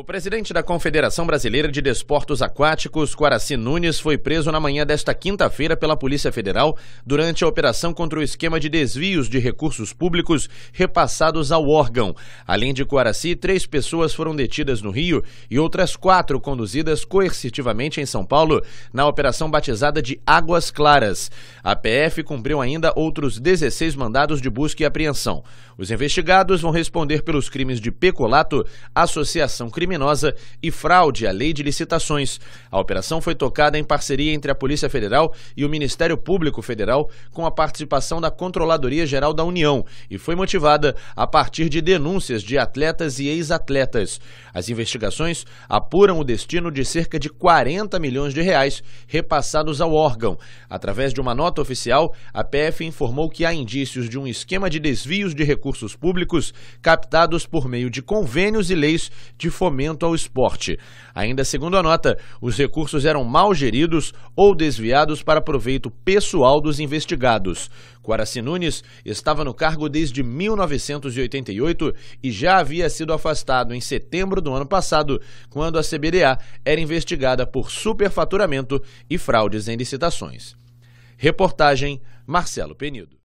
O presidente da Confederação Brasileira de Desportos Aquáticos, Quaraci Nunes, foi preso na manhã desta quinta-feira pela Polícia Federal durante a operação contra o esquema de desvios de recursos públicos repassados ao órgão. Além de Quaraci, três pessoas foram detidas no Rio e outras quatro conduzidas coercitivamente em São Paulo na operação batizada de Águas Claras. A PF cumpriu ainda outros 16 mandados de busca e apreensão. Os investigados vão responder pelos crimes de peculato, associação criminal criminosa e fraude à lei de licitações. A operação foi tocada em parceria entre a Polícia Federal e o Ministério Público Federal, com a participação da Controladoria Geral da União, e foi motivada a partir de denúncias de atletas e ex-atletas. As investigações apuram o destino de cerca de 40 milhões de reais repassados ao órgão. Através de uma nota oficial, a PF informou que há indícios de um esquema de desvios de recursos públicos captados por meio de convênios e leis de fomento fomento ao esporte. Ainda segundo a nota, os recursos eram mal geridos ou desviados para proveito pessoal dos investigados. Quaraci Nunes estava no cargo desde 1988 e já havia sido afastado em setembro do ano passado, quando a CBDA era investigada por superfaturamento e fraudes em licitações. Reportagem Marcelo Penido.